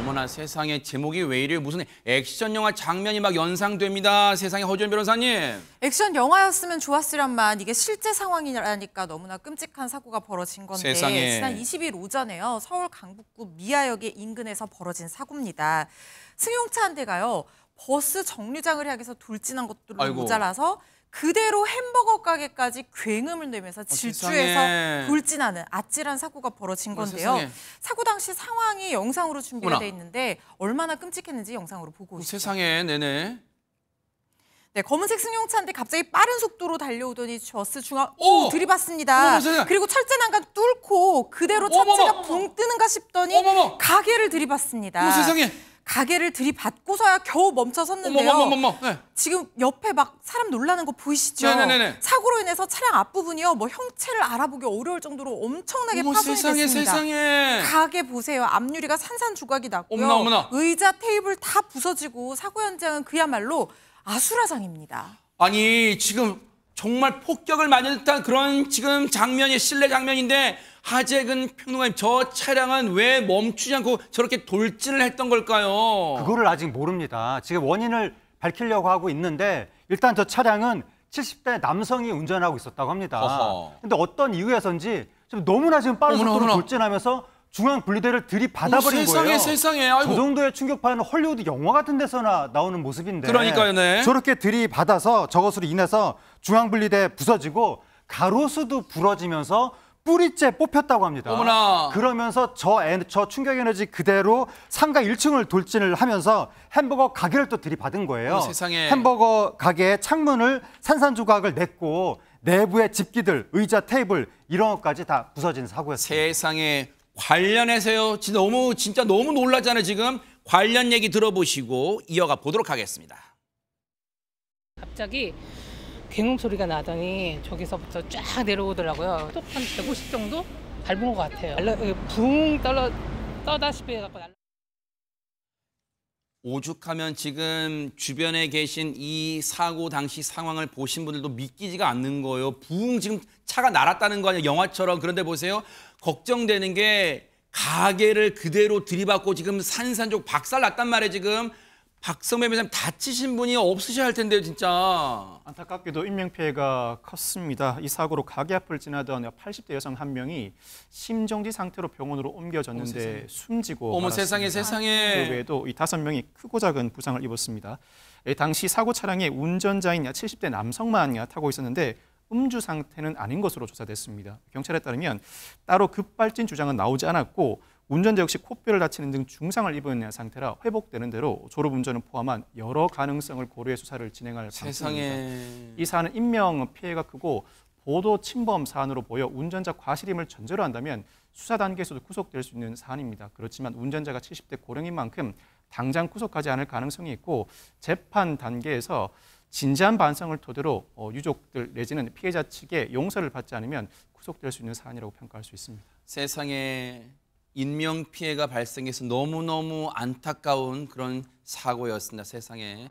어머나 세상에 제목이 왜 이래 무슨 액션 영화 장면이 막 연상됩니다. 세상에 허준 변호사님. 액션 영화였으면 좋았으련만 이게 실제 상황이라니까 너무나 끔찍한 사고가 벌어진 건데 세상에. 지난 20일 오전에요. 서울 강북구 미아역의 인근에서 벌어진 사고입니다. 승용차 한 대가요. 버스 정류장을 향해서 돌진한 것도 모자라서 그대로 햄버거 가게까지 굉음을 내면서 어, 질주해서 세 돌진하는 아찔한 사고가 벌어진 어, 건데요. 세 사고 당시 상황이 영상으로 준비되어 있는데 얼마나 끔찍했는지 영상으로 보고 어, 오시죠. 세상에 네네. 네, 검은색 승용차인데 갑자기 빠른 속도로 달려오더니 버스 중앙 오! 오, 들이받습니다. 어머, 그리고 철제 난간 뚫고 그대로 차체가 붕 뜨는가 싶더니 어머머. 가게를 들이받습니다. 어머, 세상에. 가게를 들이받고서야 겨우 멈춰섰는데요. 어머머머머. 네. 지금 옆에 막 사람 놀라는 거 보이시죠? 네네네. 사고로 인해서 차량 앞부분이요. 뭐 형체를 알아보기 어려울 정도로 엄청나게 어머, 파손이 세상에, 됐습니다. 세상에. 가게 보세요. 앞유리가 산산조각이 났고요. 어머나, 어머나. 의자, 테이블 다 부서지고 사고 현장은 그야말로 아수라장입니다. 아니 지금 정말 폭격을 맞은 듯한 그런 지금 장면이 실내 장면인데 하재근 평론가님 저 차량은 왜 멈추지 않고 저렇게 돌진을 했던 걸까요? 그거를 아직 모릅니다. 지금 원인을 밝히려고 하고 있는데 일단 저 차량은 70대 남성이 운전하고 있었다고 합니다. 어허. 근데 어떤 이유에서인지 지금 너무나 지금 빠른 속도로 돌진하면서 중앙 분리대를 들이받아버린 세 거예요. 세상에 세상에. 저 정도의 충격파는 헐리우드 영화 같은 데서나 나오는 모습인데. 그러니까요, 네. 저렇게 들이받아서 저것으로 인해서 중앙 분리대 부서지고 가로수도 부러지면서 뿌리째 뽑혔다고 합니다. 어머나. 그러면서 저, 저 충격 에너지 그대로 상가 1층을 돌진을 하면서 햄버거 가게를 또 들이받은 거예요. 어, 세상에. 햄버거 가게의 창문을 산산조각을 냈고 내부의 집기들, 의자, 테이블 이런 것까지 다 부서진 사고였습니다. 세상에 관련해서요. 진짜 너무 진짜 너무 놀랐잖아요. 지금 관련 얘기 들어보시고 이어가 보도록 하겠습니다. 갑자기 괭음 소리가 나더니 저기서부터 쫙 내려오더라고요. 한150 정도 밟은 것 같아요. 예, 붕 떨어 떠다시피 날라. 오죽하면 지금 주변에 계신 이 사고 당시 상황을 보신 분들도 믿기지가 않는 거예요. 붕 지금 차가 날았다는 거 아니에요. 영화처럼. 그런데 보세요. 걱정되는 게 가게를 그대로 들이받고 지금 산산족 박살 났단 말이에요. 지금 박성배 매장님 다치신 분이 없으셔야 할 텐데요, 진짜. 안타깝게도 인명피해가 컸습니다. 이 사고로 가게 앞을 지나던 80대 여성 한 명이 심정지 상태로 병원으로 옮겨졌는데 어머, 숨지고 어머 말았습니다. 세상에 세상에. 그 외에도 이 다섯 명이 크고 작은 부상을 입었습니다. 예, 당시 사고 차량에 운전자인 70대 남성만 타고 있었는데 음주 상태는 아닌 것으로 조사됐습니다. 경찰에 따르면 따로 급발진 주장은 나오지 않았고 운전자 역시 코뼈를 다치는 등 중상을 입은 상태라 회복되는 대로 졸업 운전을 포함한 여러 가능성을 고려해 수사를 진행할 방침입니다. 이 사안은 인명 피해가 크고 보도 침범 사안으로 보여 운전자 과실임을 전제로 한다면 수사 단계에서도 구속될 수 있는 사안입니다. 그렇지만 운전자가 70대 고령인 만큼 당장 구속하지 않을 가능성이 있고 재판 단계에서 진지한 반성을 토대로 어, 유족들 내지는 피해자 측의 용서를 받지 않으면 구속될 수 있는 사안이라고 평가할 수 있습니다. 세상에 인명 피해가 발생해서 너무너무 안타까운 그런 사고였습니다. 세상에.